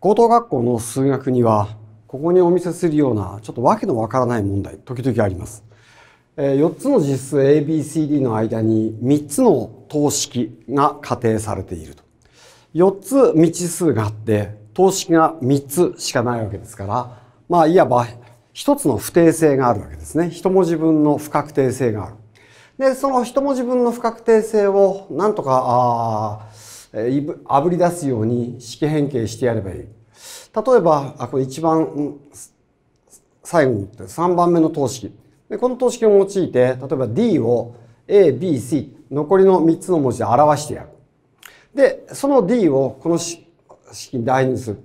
高等学校の数学にはここにお見せするようなちょっと訳のわからない問題時々あります。4つの実数 ABCD の間に3つの等式が仮定されていると。4つ未知数があって等式が3つしかないわけですからまあいわば1つの不定性があるわけですね。1文字分の不確定性がある。でその1文字分の不確定性をなんとかあああぶり出すように式変形してやればいい。例えば、あこれ一番最後に言って3番目の等式。でこの等式を用いて、例えば D を A、B、C、残りの3つの文字で表してやる。で、その D をこの式に代入する。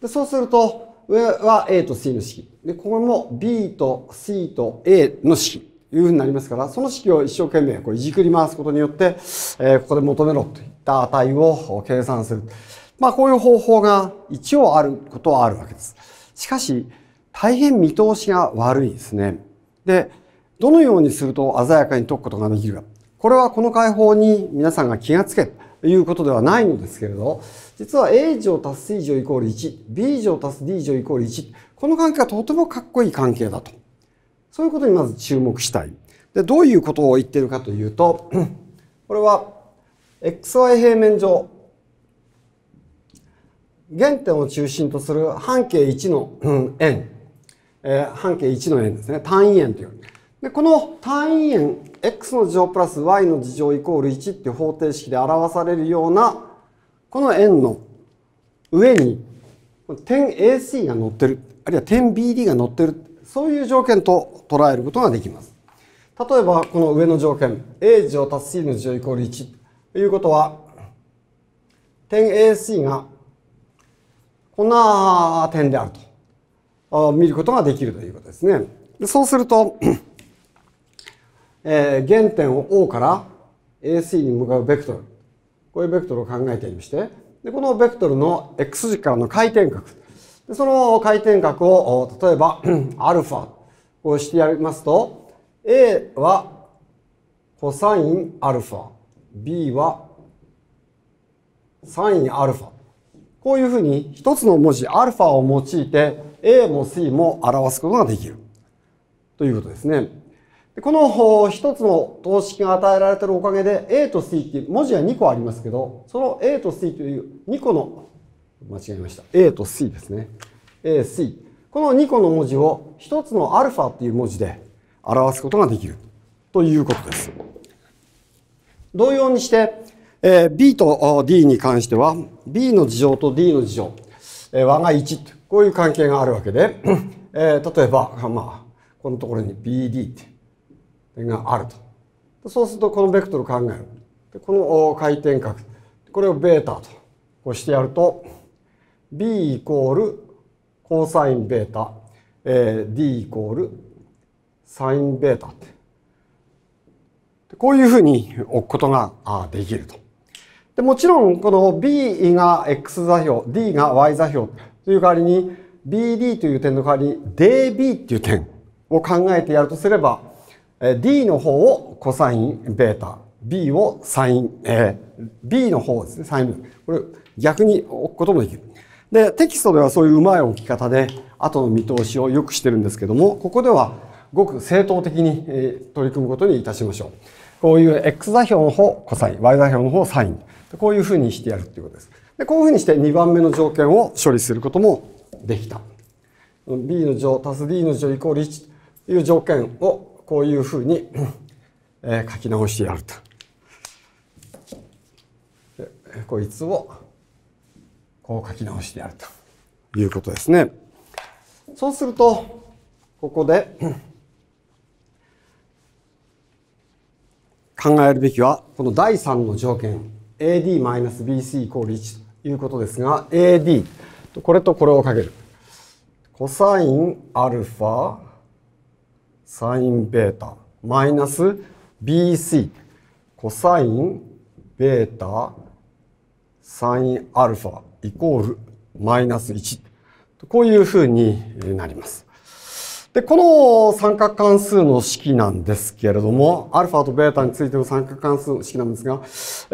でそうすると、上は A と C の式。で、ここも B と C と A の式。いうふうになりますから、その式を一生懸命こういじくり回すことによって、えー、ここで求めろとた値を計算する。まあこういう方法が一応あることはあるわけです。しかし、大変見通しが悪いですね。で、どのようにすると鮮やかに解くことができるか。これはこの解法に皆さんが気がつけということではないのですけれど、実は A 乗足す C 乗イコール1、B 乗足す D 乗イコール1、この関係はとてもかっこいい関係だと。そういうことにまず注目したい。で、どういうことを言ってるかというと、これは xy 平面上原点を中心とする半径1の円、えー、半径1の円ですね単位円というでこの単位円 x の事乗プラス y の事乗イコール1っていう方程式で表されるようなこの円の上に点 AC が乗ってるあるいは点 BD が乗ってるそういう条件と捉えることができます例えばこの上の条件 A 乗足す C の事乗イコール1ということは、点 AC がこんな点であると見ることができるということですね。そうすると、えー、原点を O から AC に向かうベクトル。こういうベクトルを考えてみまして、でこのベクトルの X 軸からの回転角。でその回転角を、例えば、アルファ、こうしてやりますと、A はコサインアルファ。B はサインアルファ。こういうふうに一つの文字アルファを用いて A も C も表すことができるということですね。この一つの等式が与えられているおかげで A と C っていう文字は2個ありますけど、その A と C という2個の、間違えました。A と C ですね。A、C。この2個の文字を1つのアルファっていう文字で表すことができるということです。同様にして、えー、B と D に関しては B の事情と D の事情、えー、和が1とこういう関係があるわけで、えー、例えば、まあ、このところに BD ってがあるとそうするとこのベクトル考えるでこの回転角これをベータとこうしてやると B イコールコーサインベータ、えー、D イコールサインベータってこういうふうに置くことができると。でもちろんこの B が X 座標、D が Y 座標という代わりに BD という点の代わりに DB という点を考えてやるとすれば D の方をコサインベータ B をサイン、えー、B の方ですね、サインこれ逆に置くこともできる。で、テキストではそういううまい置き方で後の見通しを良くしてるんですけども、ここではごく正当的に取り組むことにいたしましょう。こういう X 座標の方、コサイン、Y 座標の方、サイン。こういうふうにしてやるっていうことです。でこういうふうにして2番目の条件を処理することもできた。B の乗足す D の乗イコール1という条件をこういうふうに 書き直してやると。こいつをこう書き直してやるということですね。そうすると、ここで考えるべきは、この第3の条件、AD-BC イコール1ということですが、AD、これとこれをかける。コサインアルファ、サインベータ、マイナス BC、コサインベータ、サインアルファ、イコールマイナス1。こういうふうになります。で、この三角関数の式なんですけれども、アルファとベータについての三角関数の式なんですが、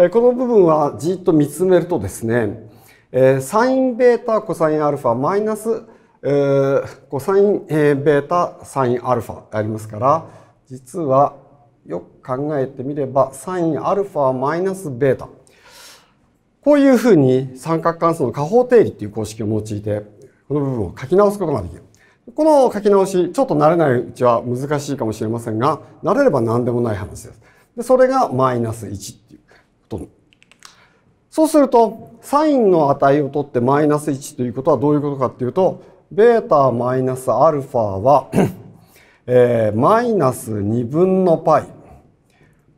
えこの部分はじっと見つめるとですね、えサインベータコサインアルファマイナス、えー、コサイン、えベータサインアルファありますから、実はよく考えてみれば、サインアルファマイナスベータ。こういうふうに三角関数の加法定理っていう公式を用いて、この部分を書き直すことができる。この書き直し、ちょっと慣れないうちは難しいかもしれませんが、慣れれば何でもない話です。でそれがマイナス1っていうこと。そうすると、サインの値を取ってマイナス1ということはどういうことかっていうと、ベータマイナスアルファはえー、マイナス2分の π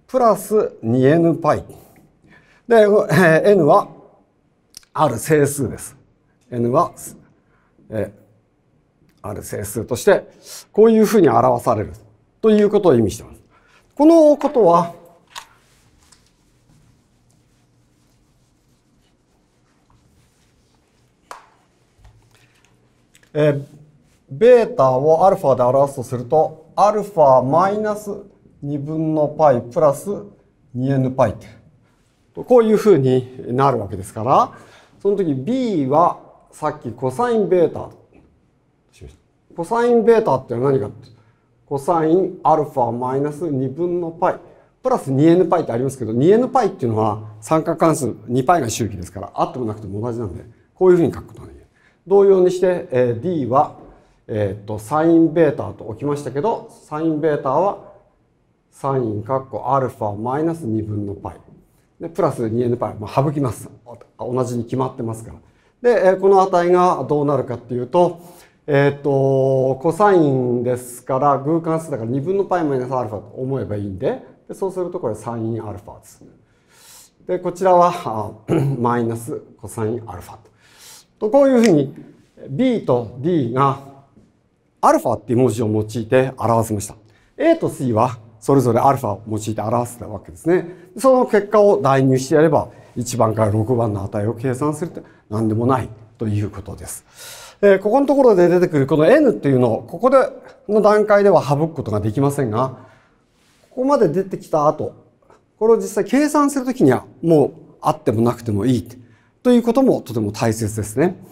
プラス 2nπ。で、えー、n はある整数です。n は、えーある整数として、こういうふうに表されるということを意味しています。このことは、えー、ベータをアルファで表すとすると、アルファマイナス2分の π プラス 2nπ って、こういうふうになるわけですから、その時 b はさっきコサインベータコサインベータって何かってコサインアルファマイナス2分の π プラス 2nπ ってありますけど 2nπ っていうのは三角関数 2π が周期ですからあってもなくても同じなんでこういうふうに書くことができる。同様にして、えー、D は、えー、っとサインベータと置きましたけどサインベータはサインカッコアルファマイナス2分の π でプラス 2nπ、まあ、省きます同じに決まってますからでこの値がどうなるかっていうとえっ、ー、と、コサインですから、偶関数だから2分の π マイナスアルファと思えばいいんで、でそうするとこれサインアルファです。で、こちらは マイナスコサインアルファと。と、こういうふうに b と d がアルファっていう文字を用いて表せました。a と c はそれぞれアルファを用いて表せたわけですね。その結果を代入してやれば1番から6番の値を計算するって何でもないということです。えここのところで出てくるこの n っていうのを、ここでの段階では省くことができませんが、ここまで出てきた後、これを実際計算するときにはもうあってもなくてもいいということもとても大切ですね。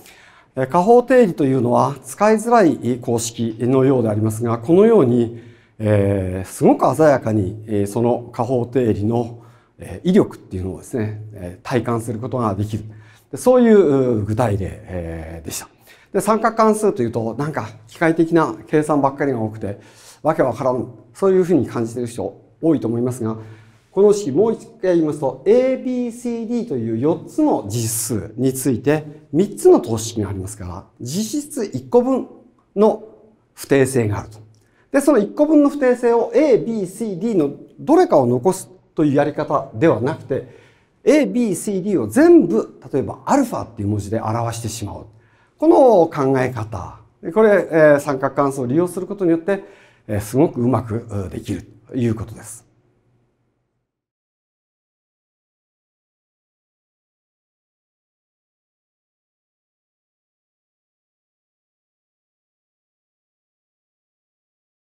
下方定理というのは使いづらい公式のようでありますが、このように、えすごく鮮やかにその下方定理の威力っていうのをですね、体感することができる。そういう具体例でした。で三角関数というとなんか機械的な計算ばっかりが多くてわけわからんそういうふうに感じてる人多いと思いますがこの式もう一回言いますと ABCD という4つの実数について3つの等式がありますから実質1個分の不定性があると。でその1個分の不定性を ABCD のどれかを残すというやり方ではなくて ABCD を全部例えば α っていう文字で表してしまうこの考え方、これ、え三角関数を利用することによって、えすごくうまくできるということです。